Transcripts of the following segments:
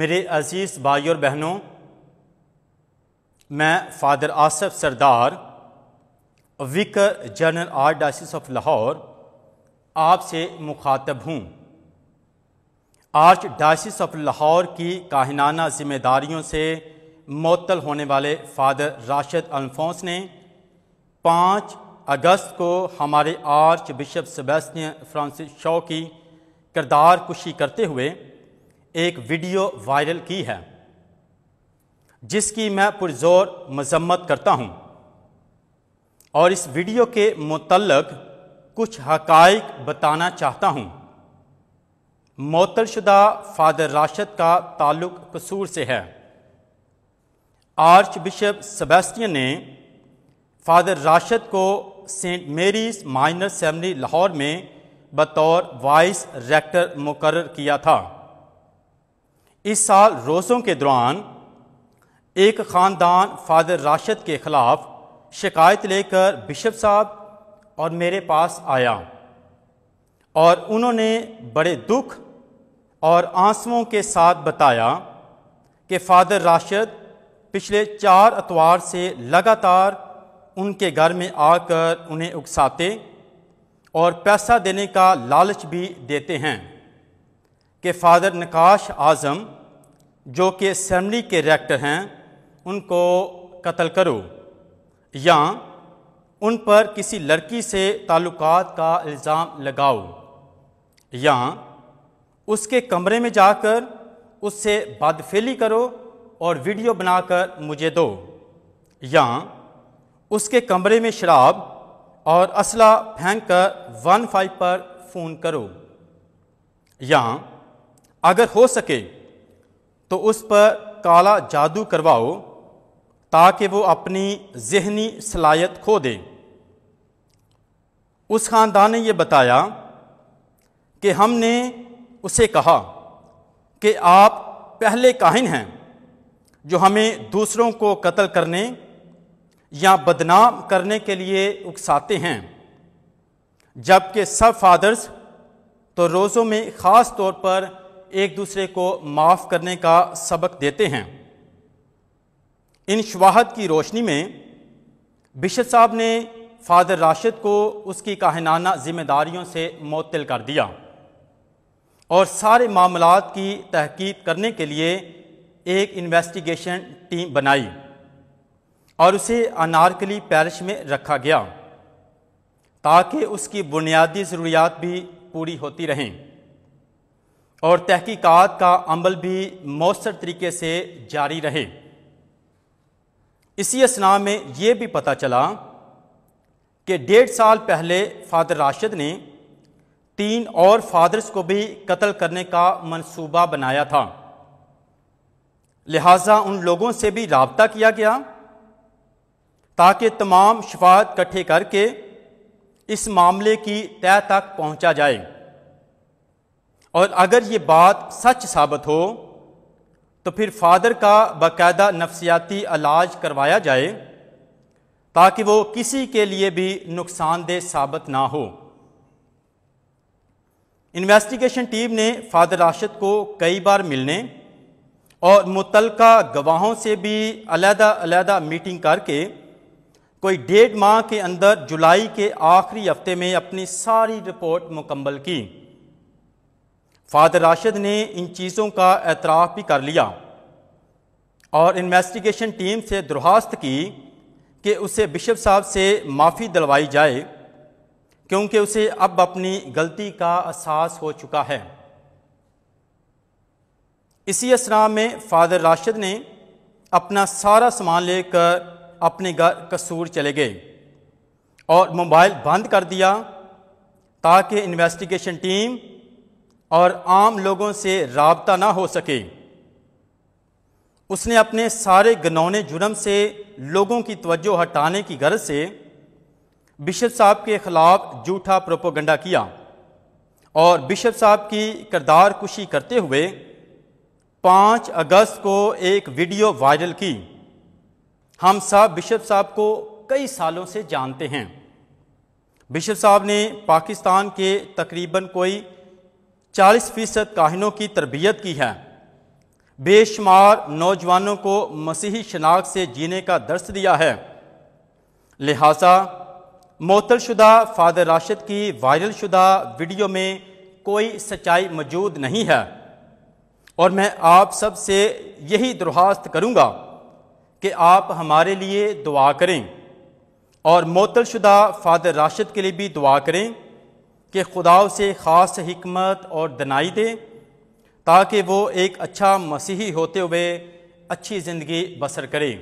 मेरे अज़ीज़ भाई और बहनों मैं father Asif Sardar vicar general archdiocese of Lahore आपसे मुखातब हूँ आर्च डाइसिस ऑफ लाहौर की काहिनाना जिम्मेदारियों से मअतल होने वाले फ़ादर राशिद अल्फोंस ने पाँच अगस्त को हमारे arch bishop Sebastian Francis Shaw की करदार कुशी करते हुए एक वीडियो वायरल की है जिसकी मैं पुरजोर मजम्मत करता हूँ और इस वीडियो के मुतलक कुछ हकाइक बताना चाहता हूँ मोतलशुदा फादर राशद का ताल्लुक कसूर से है आर्च बिशप सबेस्टियन ने फादर राशद को saint Mary's minor seminary Lahore में बतौर वाइस रेक्टर मुकर किया था इस साल रोज़ों के दौरान एक ख़ानदान फादर राशद के ख़िलाफ़ शिकायत लेकर बिशप साहब और मेरे पास आया और उन्होंने बड़े दुख और आंसुओं के साथ बताया कि फ़ादर राशद पिछले चार अतवार से लगातार उनके घर में आकर उन्हें उकसाते और पैसा देने का लालच भी देते हैं कि फादर नकाश आज़म जो कि असम्बली के रेक्टर हैं उनको कत्ल करो या उन पर किसी लड़की से ताल्लुक़ का इल्ज़ाम लगाओ या उसके कमरे में जाकर उससे बदफेली करो और वीडियो बनाकर मुझे दो या उसके कमरे में शराब और असला फेंक कर वन फाइव पर फ़ोन करो या अगर हो सके तो उस पर काला जादू करवाओ ताकि वो अपनी जहनी सलाहियत खो दे उस ख़ानदान ने यह बताया कि हमने उसे कहा कि आप पहले काहिन हैं जो हमें दूसरों को कत्ल करने या बदनाम करने के लिए उकसाते हैं जबकि सब फादर्स तो रोज़ों में ख़ास तौर पर एक दूसरे को माफ़ करने का सबक देते हैं इन शवाहद की रोशनी में बिशप साहब ने फादर राशिद को उसकी काहनाना जिम्मेदारियों से मअतल कर दिया और सारे मामलों की तहकीक करने के लिए एक इन्वेस्टिगेशन टीम बनाई और उसे अनारकली पैरिश में रखा गया ताकि उसकी बुनियादी ज़रूरियात भी पूरी होती रहें और तहकीकात का अमल भी मौसर तरीके से जारी रहे इसी असना में ये भी पता चला कि डेढ़ साल पहले फादर राशिद ने तीन और फादर्स को भी कत्ल करने का मंसूबा बनाया था लिहाजा उन लोगों से भी रबता किया गया ताकि तमाम शफात इकट्ठे करके इस मामले की तय तक पहुंचा जाए और अगर ये बात सच साबित हो तो फिर फादर का बाकायदा नफसियाती इलाज करवाया जाए ताकि वो किसी के लिए भी नुकसानदेह साबित ना हो इन्वेस्टिगेशन टीम ने फादर राशिद को कई बार मिलने और मुतल गवाहों से भी अलहदा मीटिंग करके कोई डेढ़ माह के अंदर जुलाई के आखिरी हफ्ते में अपनी सारी रिपोर्ट मुकम्मल की फादर राशिद ने इन चीज़ों का एतराफ़ भी कर लिया और इन्वेस्टिगेशन टीम से दरख्वास्त की कि उसे बिशप साहब से माफ़ी दिलवाई जाए क्योंकि उसे अब अपनी गलती का एहसास हो चुका है इसी असरा में फादर राशिद ने अपना सारा सामान लेकर अपने घर कसूर चले गए और मोबाइल बंद कर दिया ताकि इन्वेस्टिगेशन टीम और आम लोगों से रबता ना हो सके उसने अपने सारे गनौने जुर्म से लोगों की तवज्जो हटाने की गर्ज से बिशप साहब के ख़िलाफ़ जूठा प्रोपोगंडा किया और बिशप साहब की करदार कुशी करते हुए 5 अगस्त को एक वीडियो वायरल की हम सब बिशप साहब को कई सालों से जानते हैं बिशप साहब ने पाकिस्तान के तकरीबन कोई चालीस फीसद काहिनों की तरबियत की है बेशुमार नौजवानों को मसीही शनाख्त से जीने का दर्स दिया है लिहाजा मोतलशुदा फादर राशिद की वायरल शुदा वीडियो में कोई सच्चाई मौजूद नहीं है और मैं आप सब से यही दरख्वास्त करूँगा कि आप हमारे लिए दुआ करें और मोतलशुदा फादर राशिद के लिए भी दुआ करें कि खुदा से ख़ास हमत और दनाई दे ताकि वो एक अच्छा मसीही होते हुए अच्छी ज़िंदगी बसर करें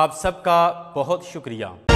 आप सबका बहुत शुक्रिया